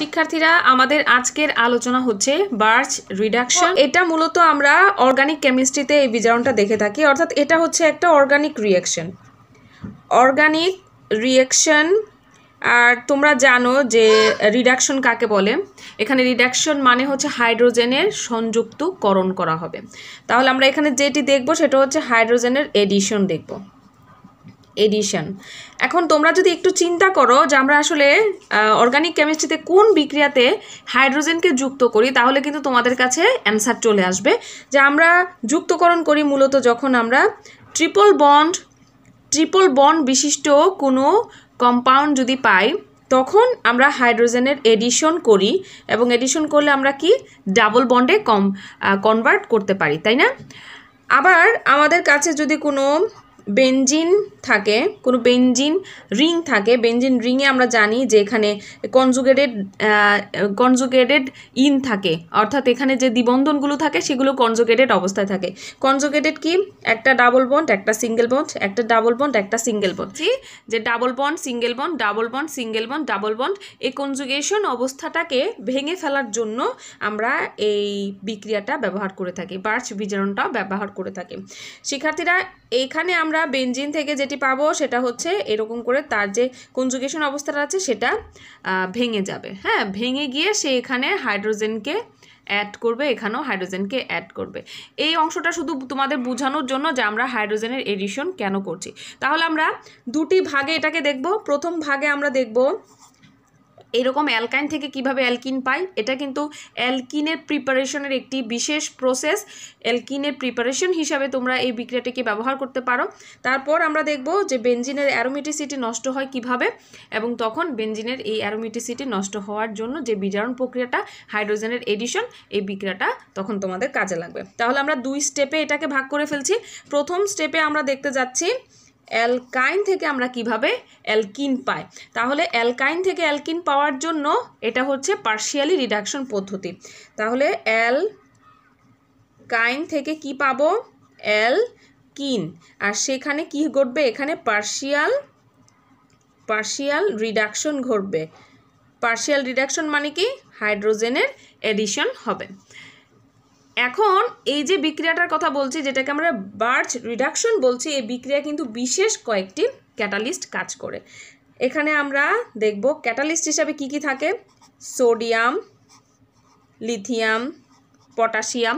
শিক্ষার্থীরা আমাদের আজকের আলোচনা হচ্ছে বার্চ রিডাকশন এটা মূলত আমরা অর্গানিক কেমিস্ট্রিতে এই বিজারণটা দেখে থাকি অর্থাৎ এটা হচ্ছে একটা অর্গানিক রিয়াকশন অর্গানিক রিয়াকশন আর তোমরা জানো যে রিডাকশন কাকে বলে এখানে রিডাকশন মানে হচ্ছে হাইড্রোজেনের সংযুক্তকরণ করা হবে তাহলে আমরা এখানে যেটি দেখব সেটা হচ্ছে হাইড্রোজেনের এডিশন দেখব এডিশন এখন তোমরা যদি একটু চিন্তা করো যে আমরা আসলে অর্গানিক কেমিস্ট্রিতে কোন বিক্রিয়াতে হাইড্রোজেনকে যুক্ত করি তাহলে কিন্তু তোমাদের কাছে অ্যান্সার চলে আসবে যে আমরা যুক্তকরণ করি মূলত যখন আমরা ট্রিপল বন্ড ট্রিপল বন্ড বিশিষ্ট কোনো কম্পাউন্ড যদি পাই তখন আমরা হাইড্রোজেনের এডিশন করি এবং এডিশন করলে আমরা কি ডাবল বন্ডে কম কনভার্ট করতে পারি তাই না আবার আমাদের কাছে যদি কোনো বেঞ্জিন থাকে কোনো বেঞ্জিন রিং থাকে বেঞ্জিন রিংয়ে আমরা জানি যে এখানে কনজুগেটেড কনজুগেটেড ইন থাকে অর্থাৎ এখানে যে দিবন্ধনগুলো থাকে সেগুলো কনজুগেটেড অবস্থায় থাকে কনজুগেটেড কি একটা ডাবল বন্ড একটা সিঙ্গেল বন্ড একটা ডাবল বন্ড একটা সিঙ্গেল বন্ড যে double bond single bond double bond single bond double bond এই কনজুগেশন অবস্থাটাকে ভেঙে ফেলার জন্য আমরা এই বিক্রিয়াটা ব্যবহার করে থাকি বার্চ বিজারণটা ব্যবহার করে থাকি শিক্ষার্থীরা এইখানে আমরা আমরা বেঞ্জিন থেকে যেটি পাবো সেটা হচ্ছে এরকম করে তার যে কনজুগেশন অবস্থাটা আছে সেটা ভেঙে যাবে হ্যাঁ ভেঙে গিয়ে সে এখানে হাইড্রোজেনকে অ্যাড করবে এখানেও হাইড্রোজেনকে অ্যাড করবে এই অংশটা শুধু তোমাদের বোঝানোর জন্য যে আমরা হাইড্রোজেনের এডিশন কেন করছি তাহলে আমরা দুটি ভাগে এটাকে দেখব প্রথম ভাগে আমরা দেখব এরকম অ্যালকাইন থেকে কিভাবে অ্যালকিন পাই এটা কিন্তু অ্যালকিনের প্রিপারেশনের একটি বিশেষ প্রসেস অ্যালকিনের প্রিপারেশন হিসাবে তোমরা এই বিক্রিয়াটিকে ব্যবহার করতে পারো তারপর আমরা দেখব যে বেঞ্জিনের অ্যারোমেটিসিটি নষ্ট হয় কিভাবে এবং তখন বেঞ্জিনের এই অ্যারোমেটিসিটি নষ্ট হওয়ার জন্য যে বিজারণ প্রক্রিয়াটা হাইড্রোজেনের এডিশন এই বিক্রিয়াটা তখন তোমাদের কাজে লাগবে তাহলে আমরা দুই স্টেপে এটাকে ভাগ করে ফেলছি প্রথম স্টেপে আমরা দেখতে যাচ্ছি অ্যালকাইন থেকে আমরা কিভাবে অ্যালকিন পাই তাহলে অ্যালকাইন থেকে অ্যালকিন পাওয়ার জন্য এটা হচ্ছে পার্শিয়ালি রিডাকশন পদ্ধতি তাহলে অ্যাল কাইন থেকে কি পাবো অ্যাল কিন আর সেখানে কি ঘটবে এখানে পার্শিয়াল পার্শিয়াল রিডাকশন ঘটবে পার্শিয়াল রিডাকশন মানে কি হাইড্রোজেনের এডিশন হবে এখন এই যে বিক্রিয়াটার কথা বলছি যেটাকে আমরা বার্চ রিডাকশন বলছি এই বিক্রিয়া কিন্তু বিশেষ কয়েকটি ক্যাটালিস্ট কাজ করে এখানে আমরা দেখব ক্যাটালিস্ট হিসাবে কি কি থাকে সোডিয়াম লিথিয়াম পটাশিয়াম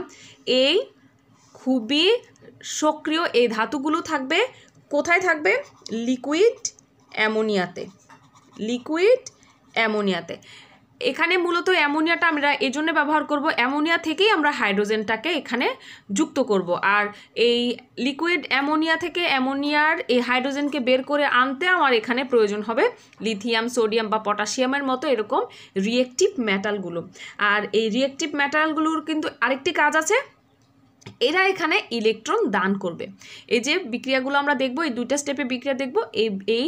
এই খুবই সক্রিয় এই ধাতুগুলো থাকবে কোথায় থাকবে লিকুইড অ্যামোনিয়াতে লিকুইড অ্যামোনিয়াতে এখানে মূলত অ্যামোনিয়াটা আমরা এজন্য ব্যবহার করব অ্যামোনিয়া থেকেই আমরা হাইড্রোজেনটাকে এখানে যুক্ত করব আর এই লিকুইড অ্যামোনিয়া থেকে অ্যামোনিয়ার এই হাইড্রোজেনকে বের করে আনতে আমার এখানে প্রয়োজন হবে লিথিয়াম সোডিয়াম বা পটাশিয়ামের মতো এরকম রিয়েক্টিভ মেটালগুলো আর এই রিয়েক্টিভ মেটালগুলোর কিন্তু আরেকটি কাজ আছে এরা এখানে ইলেকট্রন দান করবে এই যে বিক্রিয়াগুলো আমরা দেখব এই দুইটা স্টেপে বিক্রিয়া দেখব এই এই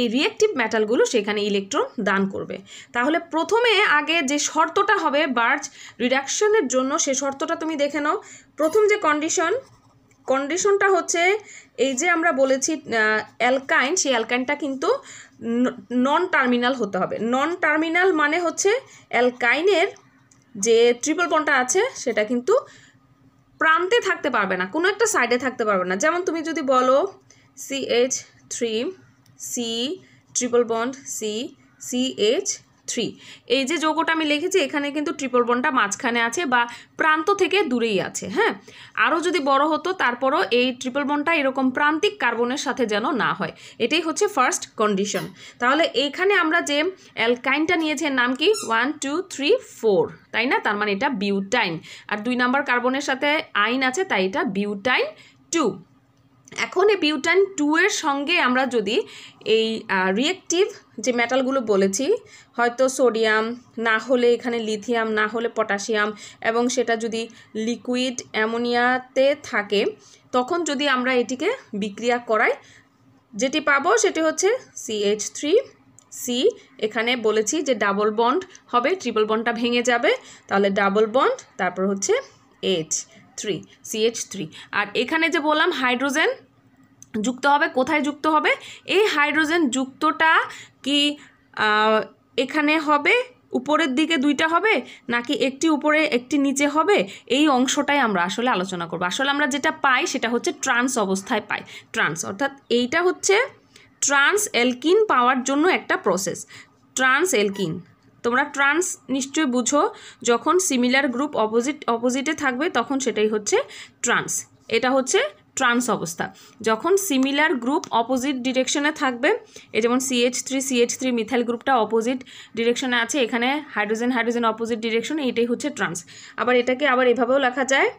এই রিয়েক্টিভ মেটালগুলো সেখানে ইলেকট্রন দান করবে তাহলে প্রথমে আগে যে শর্তটা হবে বার্জ রিডাকশনের জন্য সে শর্তটা তুমি দেখে নাও প্রথম যে কন্ডিশন কন্ডিশনটা হচ্ছে এই যে আমরা বলেছি অ্যালকাইন সেই অ্যালকাইনটা কিন্তু নন টার্মিনাল হতে হবে নন টার্মিনাল মানে হচ্ছে অ্যালকাইনের যে ট্রিপল পনটা আছে সেটা কিন্তু প্রান্তে থাকতে পারবে না কোনো একটা সাইডে থাকতে পারবে না যেমন তুমি যদি বলো C H three C triple bond C C H three এই যে যোগটা আমি লিখেছি এখানে কিন্তু ট্রিপল বনটা মাঝখানে আছে বা প্রান্ত থেকে দূরেই আছে হ্যাঁ আরও যদি বড় হতো তারপরও এই ট্রিপল বনটা এরকম প্রান্তিক কার্বনের সাথে যেন না হয় এটাই হচ্ছে ফার্স্ট কন্ডিশন তাহলে এখানে আমরা যে অ্যালকাইনটা নিয়েছি নাম কি ওয়ান টু থ্রি ফোর তাই না তার মানে এটা বিউটাইন আর দুই নাম্বার কার্বনের সাথে আইন আছে তাই এটা বিউটাইন টু এখন এই বিউটান টু এর সঙ্গে আমরা যদি এই রিয়েক্টিভ যে মেটালগুলো বলেছি হয়তো সোডিয়াম না হলে এখানে লিথিয়াম না হলে পটাশিয়াম এবং সেটা যদি লিকুইড অ্যামোনিয়াতে থাকে তখন যদি আমরা এটিকে বিক্রিয়া করাই যেটি পাবো সেটি হচ্ছে সিএইচ থ্রি সি এখানে বলেছি যে ডাবল বন্ড হবে ট্রিপল বন্ডটা ভেঙে যাবে তাহলে ডাবল বন্ড তারপর হচ্ছে এইচ থ্রি সিএইচ থ্রি আর এখানে যে বললাম হাইড্রোজেন যুক্ত হবে কোথায় যুক্ত হবে এই হাইড্রোজেন যুক্তটা কি এখানে হবে উপরের দিকে দুইটা হবে নাকি একটি উপরে একটি নিচে হবে এই অংশটাই আমরা আসলে আলোচনা করব আসলে আমরা যেটা পাই সেটা হচ্ছে ট্রান্স অবস্থায় পাই ট্রান্স অর্থাৎ এইটা হচ্ছে ট্রান্স এলকিন পাওয়ার জন্য একটা প্রসেস ট্রান্স এলকিন তোমরা ট্রান্স নিশ্চয়ই বুঝো যখন সিমিলার গ্রুপ অপোজিট অপোজিটে থাকবে তখন সেটাই হচ্ছে ট্রান্স এটা হচ্ছে ট্রান্স অবস্থা যখন সিমিলার গ্রুপ অপোজিট ডিরেকশনে থাকবে এ যেমন CH three CH three methyl গ্রুপটা অপোজিট ডিরেকশনে আছে এখানে হাইড্রোজেন হাইড্রোজেন অপোজিট ডিরেকশন এটাই হচ্ছে ট্রান্স আবার এটাকে আবার এভাবেও লেখা যায়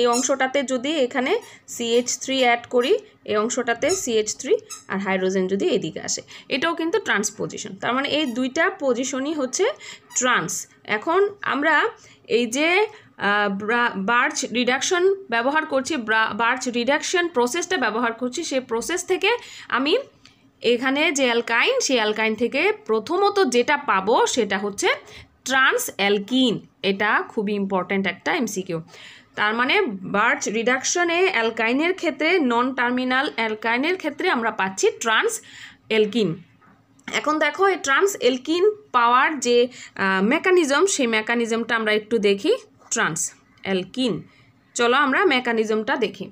এই অংশটাতে যদি এখানে সিএইচ থ্রি অ্যাড করি এই অংশটাতে সিএইচ থ্রি আর হাইড্রোজেন যদি এদিকে আসে এটাও কিন্তু ট্রান্সপোজিশন তার মানে এই দুইটা পজিশনই হচ্ছে ট্রান্স এখন আমরা এই যে বার্চ রিডাকশন ব্যবহার করছি বার্চ রিডাকশন প্রসেসটা ব্যবহার করছি সে প্রসেস থেকে আমি এখানে যে অ্যালকাইন সেই অ্যালকাইন থেকে প্রথমত যেটা পাবো সেটা হচ্ছে ট্রান্স অ্যালকিন এটা খুবই ইম্পর্ট্যান্ট একটা এমসিকিউ তার মানে বার্চ রিডাকশনে অ্যালকাইনের ক্ষেত্রে নন টার্মিনাল অ্যালকাইনের ক্ষেত্রে আমরা পাচ্ছি ট্রান্স এলকিন এখন দেখো এই ট্রান্স এলকিন পাওয়ার যে মেকানিজম সেই মেকানিজমটা আমরা একটু দেখি ট্রান্স এলকিন চলো আমরা মেকানিজমটা দেখি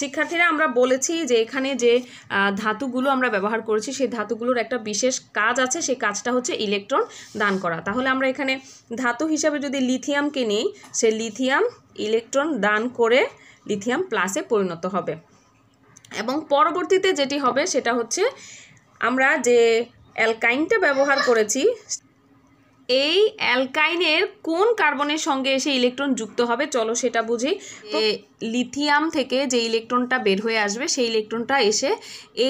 শিক্ষার্থীরা আমরা বলেছি যে এখানে যে ধাতুগুলো আমরা ব্যবহার করেছি সেই ধাতুগুলোর একটা বিশেষ কাজ আছে সেই কাজটা হচ্ছে ইলেকট্রন দান করা তাহলে আমরা এখানে ধাতু হিসাবে যদি লিথিয়ামকে নিই সে লিথিয়াম ইলেকট্রন দান করে লিথিয়াম প্লাসে পরিণত হবে এবং পরবর্তীতে যেটি হবে সেটা হচ্ছে আমরা যে অ্যালকাইনটা ব্যবহার করেছি এই অ্যালকাইনের কোন কার্বনের সঙ্গে এসে ইলেকট্রন যুক্ত হবে চলো সেটা বুঝি লিথিয়াম থেকে যে ইলেকট্রনটা বের হয়ে আসবে সেই ইলেকট্রনটা এসে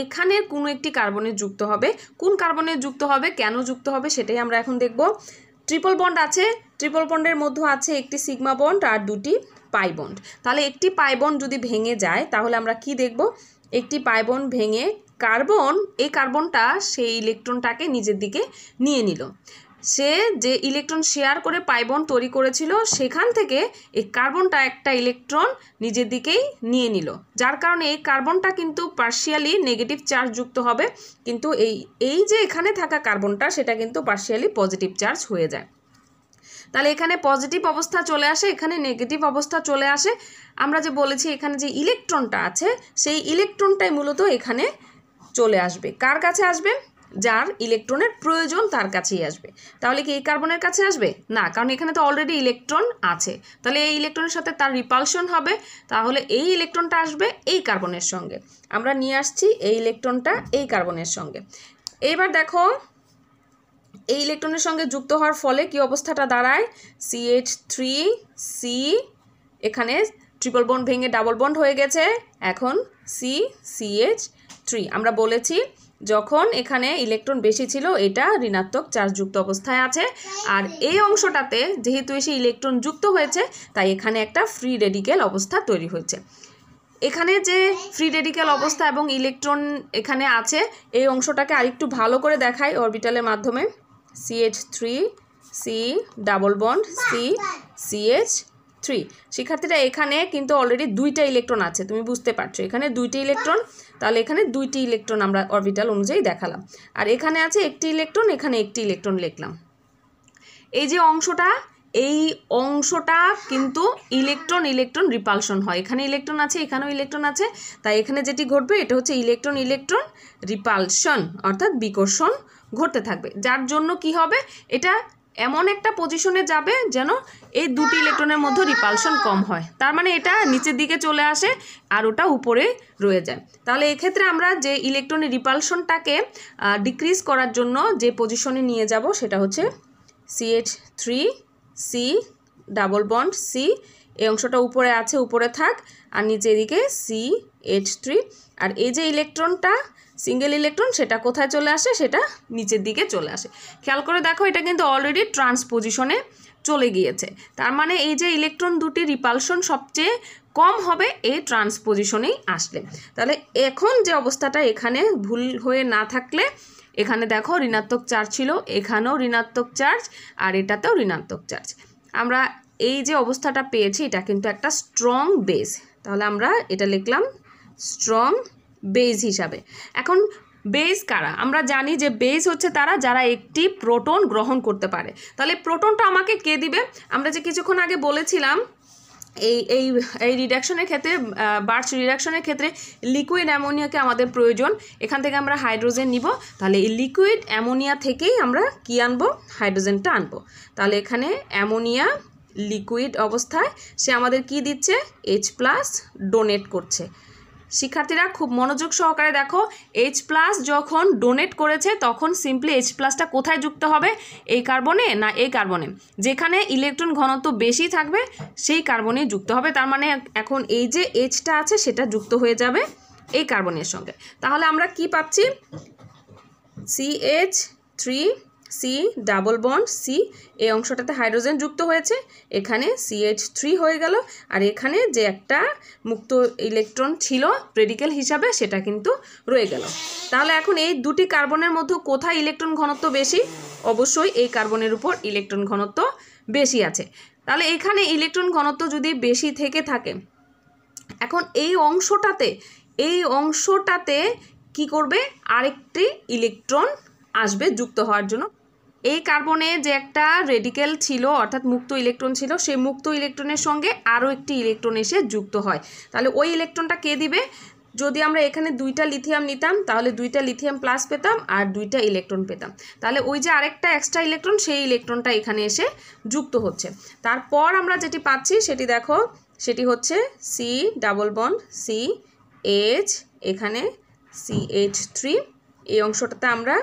এখানের কোনো একটি কার্বনে যুক্ত হবে কোন কার্বনে যুক্ত হবে কেন যুক্ত হবে সেটাই আমরা এখন দেখব ট্রিপল বন্ড আছে ট্রিপল বন্ডের মধ্যে আছে একটি সিগমা বন্ড আর দুটি পাই বন্ড তাহলে একটি পাই বন্ড যদি ভেঙে যায় তাহলে আমরা কি দেখব একটি পাই বন্ড ভেঙে কার্বন এই কার্বনটা সেই ইলেকট্রনটাকে নিজের দিকে নিয়ে নিল সে যে ইলেকট্রন শেয়ার করে পাইবন তৈরি করেছিল সেখান থেকে এই কার্বনটা একটা ইলেকট্রন নিজের দিকেই নিয়ে নিল যার কারণে এই কার্বনটা কিন্তু পার্শিয়ালি নেগেটিভ চার্জ যুক্ত হবে কিন্তু এই এই যে এখানে থাকা কার্বনটা সেটা কিন্তু পার্শিয়ালি পজিটিভ চার্জ হয়ে যায় তাহলে এখানে পজিটিভ অবস্থা চলে আসে এখানে নেগেটিভ অবস্থা চলে আসে আমরা যে বলেছি এখানে যে ইলেকট্রনটা আছে সেই ইলেকট্রনটাই মূলত এখানে চলে আসবে কার কাছে আসবে যার ইলেকট্রনের প্রয়োজন তার কাছেই আসবে তাহলে কি এই কার্বনের কাছে আসবে না কারণ এখানে তো অলরেডি ইলেকট্রন আছে তাহলে এই ইলেকট্রনের সাথে তার রিপালশন হবে তাহলে এই ইলেকট্রনটা আসবে এই কার্বনের সঙ্গে আমরা নিয়ে আসছি এই ইলেকট্রনটা এই কার্বনের সঙ্গে এবার দেখো এই ইলেকট্রনের সঙ্গে যুক্ত হওয়ার ফলে কি অবস্থাটা দাঁড়ায় সিএইচ থ্রি সি এখানে ট্রিপল বন্ড ভেঙে ডাবল বন্ড হয়ে গেছে এখন সি সিএইচ থ্রি আমরা বলেছি যখন এখানে ইলেকট্রন বেশি ছিল এটা ঋণাত্মক চার্জযুক্ত অবস্থায় আছে আর এই অংশটাতে যেহেতু এসে ইলেকট্রন যুক্ত হয়েছে তাই এখানে একটা ফ্রি রেডিক্যাল অবস্থা তৈরি হয়েছে এখানে যে ফ্রি রেডিক্যাল অবস্থা এবং ইলেকট্রন এখানে আছে এই অংশটাকে আরেকটু ভালো করে দেখায় অরবিটালের মাধ্যমে CH three C double bond C CH three শিক্ষার্থীরা এখানে কিন্তু অলরেডি দুইটা ইলেকট্রন আছে তুমি বুঝতে পারছো এখানে দুইটি ইলেকট্রন তাহলে এখানে দুইটি ইলেকট্রন আমরা অরবিটাল অনুযায়ী দেখালাম আর এখানে আছে একটি ইলেকট্রন এখানে একটি ইলেকট্রন লিখলাম এই যে অংশটা এই অংশটা কিন্তু ইলেকট্রন ইলেকট্রন রিপালশন হয় এখানে ইলেকট্রন আছে এখানেও ইলেকট্রন আছে তাই এখানে যেটি ঘটবে এটা হচ্ছে ইলেকট্রন ইলেকট্রন রিপালশন অর্থাৎ বিকর্ষণ ঘটতে থাকবে যার জন্য কি হবে এটা এমন একটা পজিশনে যাবে যেন এই দুটি ইলেকট্রনের মধ্যে রিপালশন কম হয় তার মানে এটা নিচের দিকে চলে আসে আর ওটা উপরে রয়ে যায় তাহলে এক্ষেত্রে আমরা যে ইলেকট্রনের রিপালশনটাকে ডিক্রিজ করার জন্য যে পজিশনে নিয়ে যাব সেটা হচ্ছে CH three C double bond C এই অংশটা উপরে আছে উপরে থাক আর নিচের দিকে সি এইচ থ্রি আর এই যে ইলেকট্রনটা সিঙ্গেল ইলেকট্রন সেটা কোথায় চলে আসে সেটা নিচের দিকে চলে আসে খেয়াল করে দেখো এটা কিন্তু অলরেডি ট্রান্সপোজিশনে চলে গিয়েছে তার মানে এই যে ইলেকট্রন দুটি রিপালশন সবচেয়ে কম হবে এই ট্রান্সপোজিশনেই আসলে তাহলে এখন যে অবস্থাটা এখানে ভুল হয়ে না থাকলে এখানে দেখো ঋণাত্মক চার্জ ছিল এখানেও ঋণাত্মক চার্জ আর এটাতেও ঋণাত্মক চার্জ আমরা এই যে অবস্থাটা পেয়েছি এটা কিন্তু একটা স্ট্রং বেস তাহলে আমরা এটা লিখলাম স্ট্রং বেজ হিসাবে এখন বেজ কারা আমরা জানি যে বেজ হচ্ছে তারা যারা একটি প্রোটন গ্রহণ করতে পারে তাহলে প্রোটনটা আমাকে কে দিবে আমরা যে কিছুক্ষণ আগে বলেছিলাম এই এই এই রিডাকশনের ক্ষেত্রে বার্চ রিডাকশনের ক্ষেত্রে লিকুইড অ্যামোনিয়াকে আমাদের প্রয়োজন এখান থেকে আমরা হাইড্রোজেন নিব তাহলে এই লিকুইড অ্যামোনিয়া থেকেই আমরা কি আনবো হাইড্রোজেনটা আনবো তাহলে এখানে অ্যামোনিয়া লিকুইড অবস্থায় সে আমাদের কি দিচ্ছে এইচ প্লাস ডোনেট করছে শিক্ষার্থীরা খুব মনোযোগ সহকারে দেখো এইচ প্লাস যখন ডোনেট করেছে তখন সিম্পলি এইচ প্লাসটা কোথায় যুক্ত হবে এই কার্বনে না এই কার্বনে যেখানে ইলেকট্রন ঘনত্ব বেশি থাকবে সেই কার্বনে যুক্ত হবে তার মানে এখন এই যে এইচটা আছে সেটা যুক্ত হয়ে যাবে এই কার্বনের সঙ্গে তাহলে আমরা কি পাচ্ছি CH three C double bond C এই অংশটাতে হাইড্রোজেন যুক্ত হয়েছে এখানে সিএইচ থ্রি হয়ে গেল আর এখানে যে একটা মুক্ত ইলেকট্রন ছিল প্রেডিকেল হিসাবে সেটা কিন্তু রয়ে গেল তাহলে এখন এই দুটি কার্বনের মধ্যে কোথায় ইলেকট্রন ঘনত্ব বেশি অবশ্যই এই কার্বনের উপর ইলেকট্রন ঘনত্ব বেশি আছে তাহলে এখানে ইলেকট্রন ঘনত্ব যদি বেশি থেকে থাকে এখন এই অংশটাতে এই অংশটাতে কি করবে আরেকটি ইলেকট্রন আসবে যুক্ত হওয়ার জন্য এই কার্বনে যে একটা রেডিকেল ছিল অর্থাৎ মুক্ত ইলেকট্রন ছিল সেই মুক্ত ইলেকট্রনের সঙ্গে আরও একটি ইলেকট্রন এসে যুক্ত হয় তাহলে ওই ইলেকট্রনটা কে দিবে যদি আমরা এখানে দুইটা লিথিয়াম নিতাম তাহলে দুইটা লিথিয়াম প্লাস পেতাম আর দুইটা ইলেকট্রন পেতাম তাহলে ওই যে আরেকটা এক্সট্রা ইলেকট্রন সেই ইলেকট্রনটা এখানে এসে যুক্ত হচ্ছে তারপর আমরা যেটি পাচ্ছি সেটি দেখো সেটি হচ্ছে C double bond C H এখানে সি এইচ থ্রি এই অংশটাতে আমরা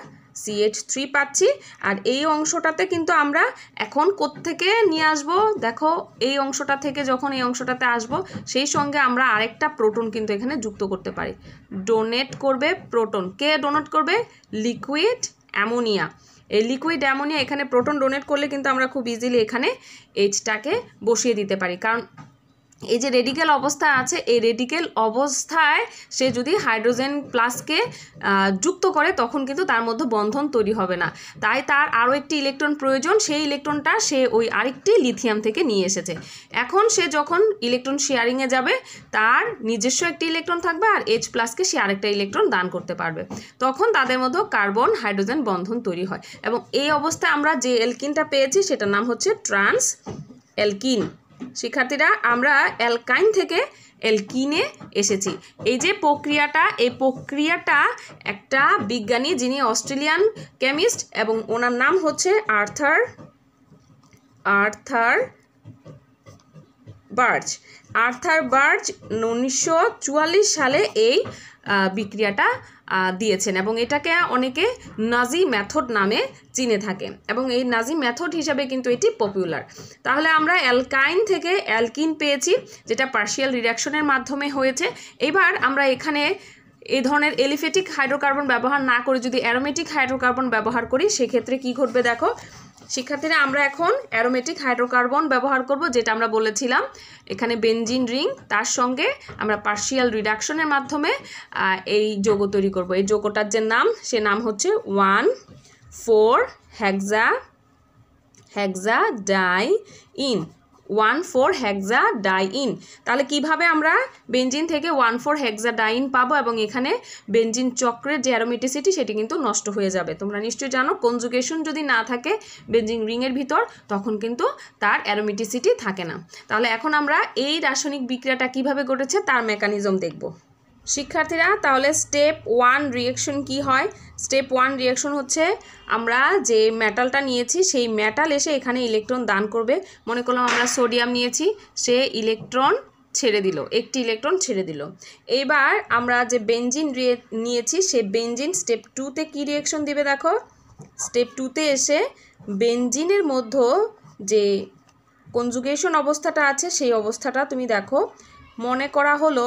এইচ থ্রি পাচ্ছি আর এই অংশটাতে কিন্তু আমরা এখন কোত্থেকে নিয়ে আসব দেখো এই অংশটা থেকে যখন এই অংশটাতে আসব সেই সঙ্গে আমরা আরেকটা প্রোটন কিন্তু এখানে যুক্ত করতে পারি ডোনেট করবে প্রোটন কে ডোনেট করবে লিকুইড অ্যামোনিয়া এই লিকুইড অ্যামোনিয়া এখানে প্রোটন ডোনেট করলে কিন্তু আমরা খুব ইজিলি এখানে এইচটাকে বসিয়ে দিতে পারি কারণ এই যে রেডিকেল অবস্থা আছে এই রেডিকেল অবস্থায় সে যদি হাইড্রোজেন প্লাসকে যুক্ত করে তখন কিন্তু তার মধ্যে বন্ধন তৈরি হবে না তাই তার আরও একটি ইলেকট্রন প্রয়োজন সেই ইলেকট্রনটা সে ওই আরেকটি লিথিয়াম থেকে নিয়ে এসেছে এখন সে যখন ইলেকট্রন শেয়ারিংয়ে যাবে তার নিজস্ব একটি ইলেকট্রন থাকবে আর এইচ প্লাসকে সে আরেকটা ইলেকট্রন দান করতে পারবে তখন তাদের মধ্যে কার্বন হাইড্রোজেন বন্ধন তৈরি হয় এবং এই অবস্থায় আমরা যে এলকিনটা পেয়েছি সেটার নাম হচ্ছে ট্রান্স এলকিন শিক্ষার্থীরা আমরা অ্যালকাইন থেকে এলকিনে এসেছি এই যে প্রক্রিয়াটা এই প্রক্রিয়াটা একটা বিজ্ঞানী যিনি অস্ট্রেলিয়ান কেমিস্ট এবং ওনার নাম হচ্ছে Arthur Arthur Birch Arthur Birch উনিশশো সালে এই বিক্রিয়াটা দিয়েছেন এবং এটাকে অনেকে নাজি মেথড নামে চিনে থাকে এবং এই নাজি মেথড হিসাবে কিন্তু এটি পপুলার তাহলে আমরা অ্যালকাইন থেকে অ্যালকিন পেয়েছি যেটা পার্শিয়াল রিডাকশনের মাধ্যমে হয়েছে এবার আমরা এখানে এই ধরনের এলিফেটিক হাইড্রোকার্বন ব্যবহার না করে যদি অ্যারোমেটিক হাইড্রোকার্বন ব্যবহার করি সেক্ষেত্রে কি ঘটবে দেখো শিক্ষার্থীরা আমরা এখন অ্যারোমেটিক হাইড্রোকার্বন ব্যবহার করব যেটা আমরা বলেছিলাম এখানে বেনজিন রিং তার সঙ্গে আমরা পার্শিয়াল রিডাকশনের মাধ্যমে এই যোগ তৈরি করব এই যোগটার যে নাম সে নাম হচ্ছে one four hexa hexa di yne one four hexa diyne তাহলে কিভাবে আমরা বেঞ্জিন থেকে ওয়ান ফোর হ্যাকজা ডাইন পাবো এবং এখানে বেঞ্জিন চক্রের যে অ্যারোমেটিসিটি সেটি কিন্তু নষ্ট হয়ে যাবে তোমরা নিশ্চয়ই জানো কনজুকেশন যদি না থাকে বেঞ্জিন রিংয়ের ভিতর তখন কিন্তু তার অ্যারোমেটিসিটি থাকে না তাহলে এখন আমরা এই রাসায়নিক বিক্রিয়াটা কিভাবে ঘটেছে তার মেকানিজম দেখব শিক্ষার্থীরা তাহলে স্টেপ ওয়ান রিয়েকশন কি হয় স্টেপ ওয়ান রিয়েকশন হচ্ছে আমরা যে মেটালটা নিয়েছি সেই মেটাল এসে এখানে ইলেকট্রন দান করবে মনে করলাম আমরা সোডিয়াম নিয়েছি সে ইলেকট্রন ছেড়ে দিল একটি ইলেকট্রন ছেড়ে দিল এইবার আমরা যে বেঞ্জিন নিয়েছি সে বেঞ্জিন স্টেপ টুতে কি রিয়েকশন দিবে দেখো স্টেপ টুতে এসে বেঞ্জিনের মধ্য যে কনজুগেশন অবস্থাটা আছে সেই অবস্থাটা তুমি দেখো মনে করা হলো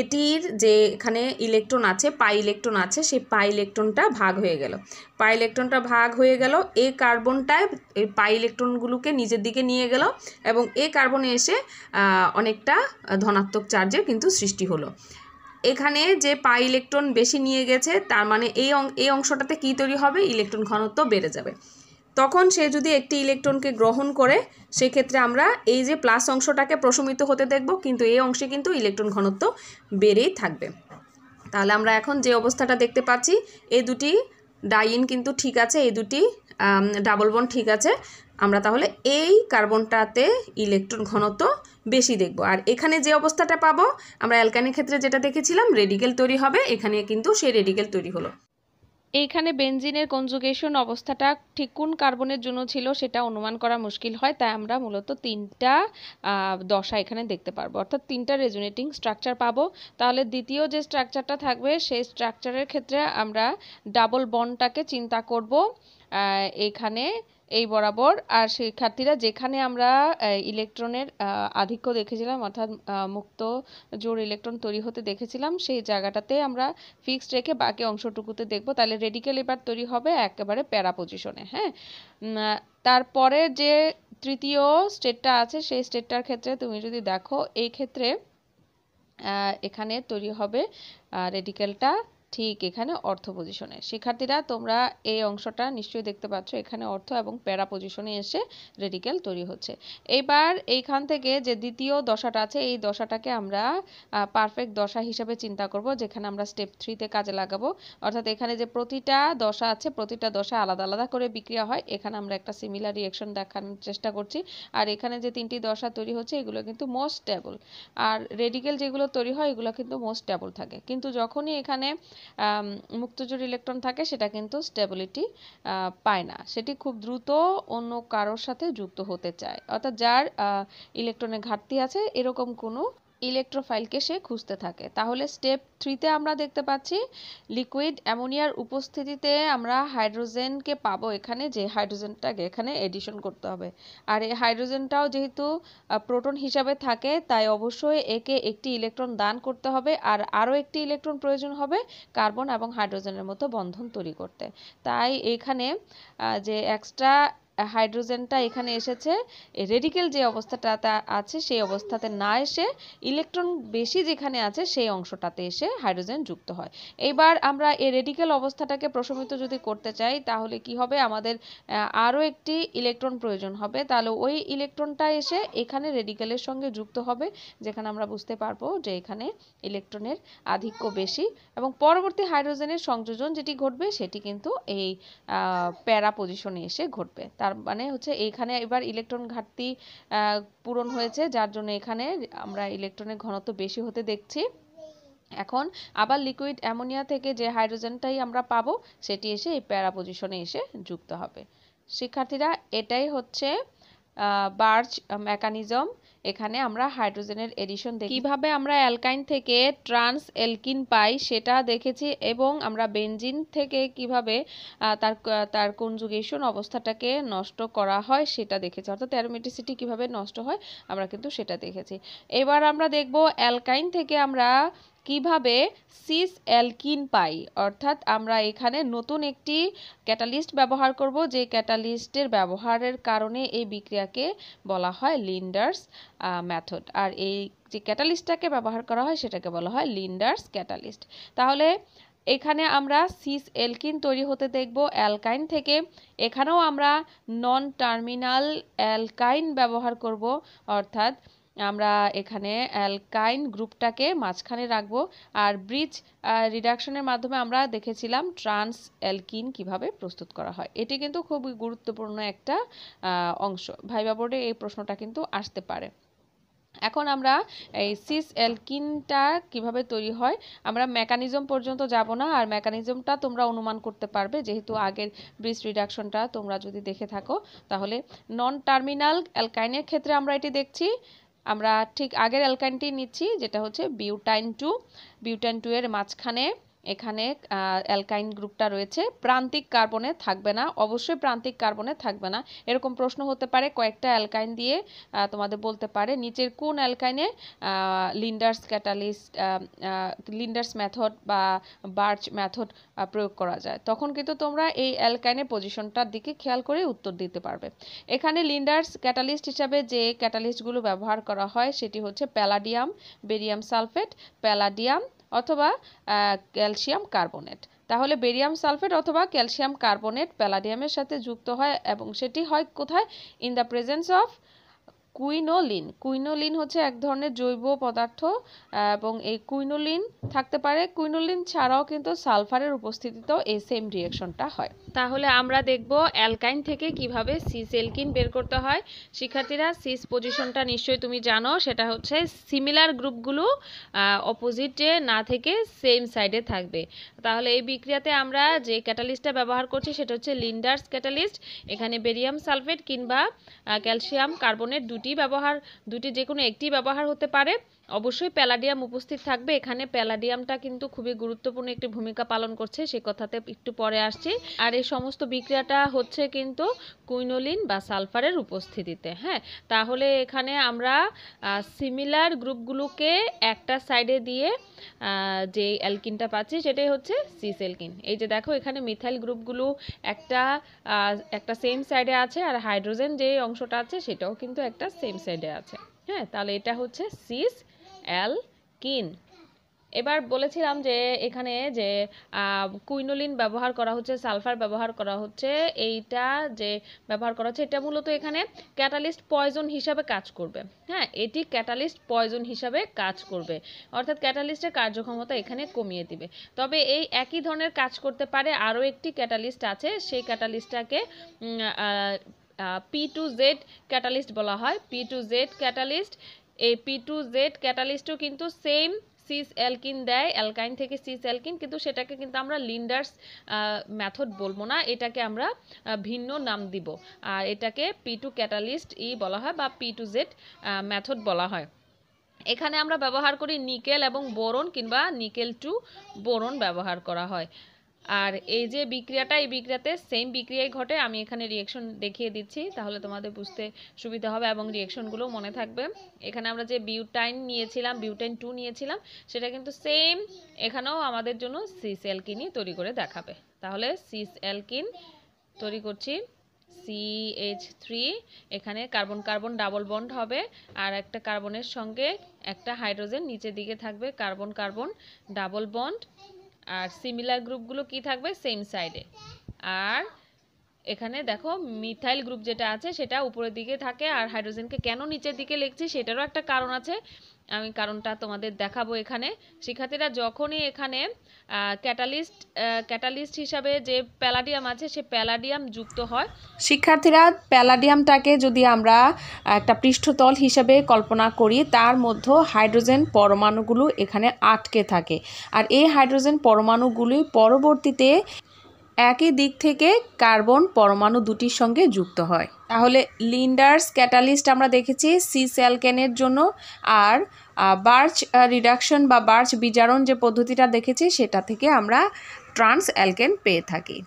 এটির যে এখানে ইলেকট্রন আছে পাই ইলেকট্রন আছে সেই পাই ইলেকট্রনটা ভাগ হয়ে গেল পাই ইলেকট্রনটা ভাগ হয়ে গেল এ কার্বনটা এই পাই ইলেকট্রনগুলোকে নিজের দিকে নিয়ে গেল এবং এ কার্বনে এসে অনেকটা ধনাত্মক চার্জের কিন্তু সৃষ্টি হলো এখানে যে পাই ইলেকট্রন বেশি নিয়ে গেছে তার মানে এই এই অংশটাতে কি তৈরি হবে ইলেকট্রন ঘনত্ব বেড়ে যাবে তখন সে যদি একটি ইলেকট্রনকে গ্রহণ করে সেক্ষেত্রে আমরা এই যে প্লাস অংশটাকে প্রশমিত হতে দেখব কিন্তু এই অংশে কিন্তু ইলেকট্রন ঘনত্ব বেড়েই থাকবে তাহলে আমরা এখন যে অবস্থাটা দেখতে পাচ্ছি এই দুটি ডাইন কিন্তু ঠিক আছে এই দুটি ডাবল বন ঠিক আছে আমরা তাহলে এই কার্বনটাতে ইলেকট্রন ঘনত্ব বেশি দেখব আর এখানে যে অবস্থাটা পাবো আমরা অ্যালকানির ক্ষেত্রে যেটা দেখেছিলাম রেডিকেল তৈরি হবে এখানে কিন্তু সেই রেডিকেল তৈরি হলো এইখানে বেনজিনের কনজুগেশন অবস্থাটা ঠিক কোন কার্বনের জন্য ছিল সেটা অনুমান করা মুশকিল হয় তাই আমরা মূলত তিনটা দশা এখানে দেখতে পারবো অর্থাৎ তিনটা রেজুনেটিং স্ট্রাকচার পাবো তাহলে দ্বিতীয় যে স্ট্রাকচারটা থাকবে সেই স্ট্রাকচারের ক্ষেত্রে আমরা ডাবল বন্ডটাকে চিন্তা করব এখানে এই বরাবর আর শিক্ষার্থীরা যেখানে আমরা ইলেকট্রনের আধিক্য দেখেছিলাম অর্থাৎ মুক্ত জোর ইলেকট্রন তৈরি হতে দেখেছিলাম সেই জায়গাটাতে আমরা ফিক্সড রেখে বাকি অংশটুকুতে দেখব তাহলে রেডিকেল এবার তৈরি হবে একেবারে প্যারা পজিশনে হ্যাঁ তারপরে যে তৃতীয় স্টেটটা আছে সেই স্টেটটার ক্ষেত্রে তুমি যদি দেখো এই ক্ষেত্রে এখানে তৈরি হবে রেডিক্যালটা ঠিক এখানে অর্থ পজিশনে শিক্ষার্থীরা তোমরা এই অংশটা নিশ্চয়ই দেখতে পাচ্ছ এখানে অর্থ এবং প্যারা পজিশনে এসে রেডিকেল তৈরি হচ্ছে এইবার এইখান থেকে যে দ্বিতীয় দশাটা আছে এই দশাটাকে আমরা পারফেক্ট দশা হিসেবে চিন্তা করব যেখানে আমরা স্টেপ থ্রিতে কাজে লাগাবো অর্থাৎ এখানে যে প্রতিটা দশা আছে প্রতিটা দশা আলাদা আলাদা করে বিক্রিয়া হয় এখানে আমরা একটা সিমিলার রিয়েকশন দেখানোর চেষ্টা করছি আর এখানে যে তিনটি দশা তৈরি হচ্ছে এগুলো কিন্তু মোস্ট স্টেবল আর রেডিকেল যেগুলো তৈরি হয় এগুলো কিন্তু মোস্ট স্টেবল থাকে কিন্তু যখনই এখানে মুক্তজোড় ইলেকট্রন থাকে সেটা কিন্তু স্টেবিলিটি পায় না সেটি খুব দ্রুত অন্য কারোর সাথে যুক্ত হতে চায় অর্থাৎ যার ইলেকট্রনের ঘাটতি আছে এরকম কোনো ইলেকট্রোফাইলকে সে খুঁজতে থাকে তাহলে স্টেপ থ্রিতে আমরা দেখতে পাচ্ছি লিকুইড অ্যামোনিয়ার উপস্থিতিতে আমরা হাইড্রোজেনকে পাবো এখানে যে হাইড্রোজেনটাকে এখানে এডিশন করতে হবে আর এই হাইড্রোজেনটাও যেহেতু প্রোটন হিসাবে থাকে তাই অবশ্যই একে একটি ইলেকট্রন দান করতে হবে আর আরও একটি ইলেকট্রন প্রয়োজন হবে কার্বন এবং হাইড্রোজেনের মতো বন্ধন তৈরি করতে তাই এখানে যে এক্সট্রা হাইড্রোজেনটা এখানে এসেছে রেডিকেল যে অবস্থাটাতে আছে সেই অবস্থাতে না এসে ইলেকট্রন বেশি যেখানে আছে সেই অংশটাতে এসে হাইড্রোজেন যুক্ত হয় এবার আমরা এই রেডিকেল অবস্থাটাকে প্রশমিত যদি করতে চাই তাহলে কি হবে আমাদের আরও একটি ইলেকট্রন প্রয়োজন হবে তাহলে ওই ইলেকট্রনটা এসে এখানে রেডিকেলের সঙ্গে যুক্ত হবে যেখানে আমরা বুঝতে পারবো যে এখানে ইলেকট্রনের আধিক্য বেশি এবং পরবর্তী হাইড্রোজেনের সংযোজন যেটি ঘটবে সেটি কিন্তু এই প্যারা পজিশনে এসে ঘটবে তার তার মানে হচ্ছে এখানে এবার ইলেকট্রন ঘাটতি পূরণ হয়েছে যার জন্য এখানে আমরা ইলেকট্রনের ঘনত্ব বেশি হতে দেখছি এখন আবার লিকুইড অ্যামোনিয়া থেকে যে হাইড্রোজেনটাই আমরা পাবো সেটি এসে এই প্যারা পজিশনে এসে যুক্ত হবে শিক্ষার্থীরা এটাই হচ্ছে বার্চ মেকানিজম এখানে আমরা হাইড্রোজেনের এডিশন দেখি কিভাবে আমরা অ্যালকাইন থেকে ট্রান্স এলকিন পাই সেটা দেখেছি এবং আমরা বেনজিন থেকে কিভাবে তার তার কনজুগেশন অবস্থাটাকে নষ্ট করা হয় সেটা দেখেছি অর্থাৎ অ্যারোমেটিসিটি কিভাবে নষ্ট হয় আমরা কিন্তু সেটা দেখেছি এবার আমরা দেখব অ্যালকাইন থেকে আমরা কিভাবে সিস অ্যালকিন পাই অর্থাৎ আমরা এখানে নতুন একটি ক্যাটালিস্ট ব্যবহার করব যে ক্যাটালিস্টের ব্যবহারের কারণে এই বিক্রিয়াকে বলা হয় লিন্ডার্স মেথড আর এই যে ক্যাটালিস্টটাকে ব্যবহার করা হয় সেটাকে বলা হয় লিন্ডার্স ক্যাটালিস্ট তাহলে এখানে আমরা সিস এলকিন তৈরি হতে দেখব অ্যালকাইন থেকে এখানেও আমরা নন টার্মিনাল অ্যালকাইন ব্যবহার করব অর্থাৎ আমরা এখানে অ্যালকাইন গ্রুপটাকে মাঝখানে রাখব আর ব্রিজ রিডাকশনের মাধ্যমে আমরা দেখেছিলাম ট্রান্স অ্যালকিন কিভাবে প্রস্তুত করা হয় এটি কিন্তু খুবই গুরুত্বপূর্ণ একটা অংশ ভাইবা বোর্ডে এই প্রশ্নটা কিন্তু আসতে পারে এখন আমরা এই সিস অ্যালকিনটা কিভাবে তৈরি হয় আমরা মেকানিজম পর্যন্ত যাব না আর মেকানিজমটা তোমরা অনুমান করতে পারবে যেহেতু আগের ব্রিজ রিডাকশনটা তোমরা যদি দেখে থাকো তাহলে নন টার্মিনাল অ্যালকাইনের ক্ষেত্রে আমরা এটি দেখছি আমরা ঠিক আগের অ্যালকাইনটি নিচ্ছি যেটা হচ্ছে বিউটাইন টু বিউটাইন টু এর মাঝখানে এখানে অ্যালকাইন গ্রুপটা রয়েছে প্রান্তিক কার্বনে থাকবে না অবশ্যই প্রান্তিক কার্বনে থাকবে না এরকম প্রশ্ন হতে পারে কয়েকটা অ্যালকাইন দিয়ে তোমাদের বলতে পারে নিচের কোন অ্যালকাইনে লিন্ডার্স ক্যাটালিস্ট লিন্ডার্স মেথড বা বার্চ মেথড প্রয়োগ করা যায় তখন কিন্তু তোমরা এই অ্যালকাইনের পজিশনটার দিকে খেয়াল করে উত্তর দিতে পারবে এখানে লিন্ডার্স ক্যাটালিস্ট হিসাবে যে ক্যাটালিস্টগুলো ব্যবহার করা হয় সেটি হচ্ছে প্যালাডিয়াম বেরিয়াম সালফেট প্যালাডিয়াম অথবা ক্যালসিয়াম কার্বনেট তাহলে বেরিয়াম সালফেট অথবা ক্যালসিয়াম কার্বনেট প্যালাডিয়ামের সাথে যুক্ত হয় এবং সেটি হয় কোথায় in the presence of quinoline quinoline হচ্ছে এক ধরনের জৈব পদার্থ এবং এই কুইনোলিন থাকতে পারে কুইনোলিন ছাড়াও কিন্তু সালফারের উপস্থিতিতেও এই সেম রিয়াকশনটা হয় তাহলে আমরা দেখব অ্যালকাইন থেকে কিভাবে সিসেলকিন বের করতে হয় শিক্ষার্থীরা সিস পজিশনটা নিশ্চয়ই তুমি জানো সেটা হচ্ছে সিমিলার গ্রুপগুলো অপোজিটে না থেকে সেম সাইডে থাকবে তাহলে এই বিক্রিয়াতে আমরা যে ক্যাটালিস্টটা ব্যবহার করছি সেটা হচ্ছে লিন্ডার্স ক্যাটালিস্ট এখানে বেরিয়াম সালফেট কিংবা ক্যালসিয়াম কার্বনের দুটি দুটি ব্যবহার দুটি যে কোনো একটি ব্যবহার হতে পারে অবশ্যই প্যালাডিয়াম উপস্থিত থাকবে এখানে প্যালাডিয়ামটা কিন্তু খুবই গুরুত্বপূর্ণ একটি ভূমিকা পালন করছে সে কথাতে একটু পরে আসছি আর এই সমস্ত বিক্রিয়াটা হচ্ছে কিন্তু কুইনোলিন বা সালফারের উপস্থিতিতে হ্যাঁ তাহলে এখানে আমরা সিমিলার গ্রুপগুলোকে একটা সাইডে দিয়ে যে অ্যালকিনটা পাচ্ছি সেটাই হচ্ছে সিস অ্যালকিন এই যে দেখো এখানে মিথাইল গ্রুপগুলো একটা একটা সেম সাইডে আছে আর হাইড্রোজেন যে অংশটা আছে সেটাও কিন্তু একটা সেম সাইডে আছে হ্যাঁ তাহলে এটা হচ্ছে সিস কিন এবার বলেছিলাম যে এখানে যে কুইনোলিন ব্যবহার করা হচ্ছে সালফার ব্যবহার করা হচ্ছে এইটা যে ব্যবহার করা হচ্ছে এটা মূলত এখানে ক্যাটালিস্ট পয়জন হিসাবে কাজ করবে হ্যাঁ এটি ক্যাটালিস্ট পয়জন হিসাবে কাজ করবে অর্থাৎ ক্যাটালিস্টের কার্যক্ষমতা এখানে কমিয়ে দিবে তবে এই একই ধরনের কাজ করতে পারে আরও একটি ক্যাটালিস্ট আছে সেই ক্যাটালিস্টটাকে পি টু জেড ক্যাটালিস্ট বলা হয় পি টু জেড ক্যাটালিস্ট এই পি টু জেড ক্যাটালিস্টও কিন্তু সেম সিস অ্যালকিন দেয় অ্যালকাইন থেকে সিস অ্যালকিন কিন্তু সেটাকে কিন্তু আমরা লিন্ডার্স মেথড বলবো না এটাকে আমরা ভিন্ন নাম দিব আর এটাকে পি টু ক্যাটালিস্ট ই বলা হয় বা পি টু জেড মেথড বলা হয় এখানে আমরা ব্যবহার করি নিকেল এবং বোরন কিংবা নিকেল টু বোরন ব্যবহার করা হয় আর এই যে বিক্রিয়াটা এই বিক্রিয়াতে সেম বিক্রিয়াই ঘটে আমি এখানে রিয়েকশন দেখিয়ে দিচ্ছি তাহলে তোমাদের বুঝতে সুবিধা হবে এবং রিয়েকশনগুলো মনে থাকবে এখানে আমরা যে বিউটাইন নিয়েছিলাম বিউটাইন টু নিয়েছিলাম সেটা কিন্তু সেম এখানেও আমাদের জন্য সিস এলকিনই তৈরি করে দেখাবে তাহলে সিস এলকিন তৈরি করছি এইচ থ্রি এখানে কার্বন কার্বন ডাবল বন্ড হবে আর একটা কার্বনের সঙ্গে একটা হাইড্রোজেন নিচের দিকে থাকবে কার্বন কার্বন ডাবল বন্ড আর সিমিলার গ্রুপগুলো কি থাকবে সেম সাইডে আর এখানে দেখো মিথাইল গ্রুপ যেটা আছে সেটা উপরের দিকে থাকে আর হাইড্রোজেনকে কেন নিচের দিকে লিখছি সেটারও একটা কারণ আছে আমি কারণটা তোমাদের দেখাবো এখানে শিক্ষার্থীরা যখনই এখানে ক্যাটালিস্ট ক্যাটালিস্ট হিসাবে যে প্যালাডিয়াম আছে সে প্যালাডিয়াম যুক্ত হয় শিক্ষার্থীরা প্যালাডিয়ামটাকে যদি আমরা একটা পৃষ্ঠতল হিসাবে কল্পনা করি তার মধ্যে হাইড্রোজেন পরমাণুগুলো এখানে আটকে থাকে আর এই হাইড্রোজেন পরমাণুগুলি পরবর্তীতে একই দিক থেকে কার্বন পরমাণু দুটির সঙ্গে যুক্ত হয় তাহলে লিন্ডার্স ক্যাটালিস্ট আমরা দেখেছি সি স্যালকেনের জন্য আর বার্চ রিডাকশন বা বার্চ বিজারণ যে পদ্ধতিটা দেখেছি সেটা থেকে আমরা ট্রান্স অ্যালকেন পেয়ে থাকি